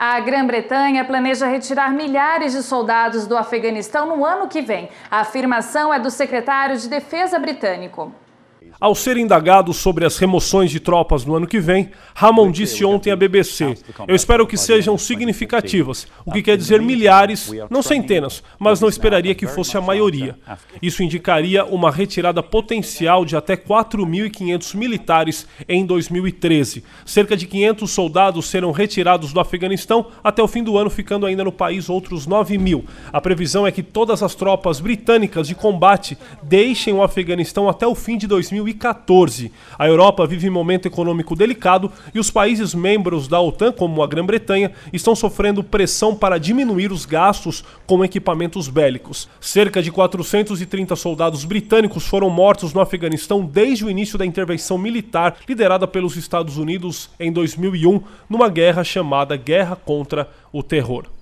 A Grã-Bretanha planeja retirar milhares de soldados do Afeganistão no ano que vem. A afirmação é do secretário de Defesa britânico. Ao ser indagado sobre as remoções de tropas no ano que vem, Ramon disse ontem à BBC: Eu espero que sejam significativas, o que quer dizer milhares, não centenas, mas não esperaria que fosse a maioria. Isso indicaria uma retirada potencial de até 4.500 militares em 2013. Cerca de 500 soldados serão retirados do Afeganistão até o fim do ano, ficando ainda no país outros 9 mil. A previsão é que todas as tropas britânicas de combate deixem o Afeganistão até o fim de 2013. 2014. A Europa vive um momento econômico delicado e os países membros da OTAN, como a Grã-Bretanha, estão sofrendo pressão para diminuir os gastos com equipamentos bélicos. Cerca de 430 soldados britânicos foram mortos no Afeganistão desde o início da intervenção militar liderada pelos Estados Unidos em 2001, numa guerra chamada Guerra contra o Terror.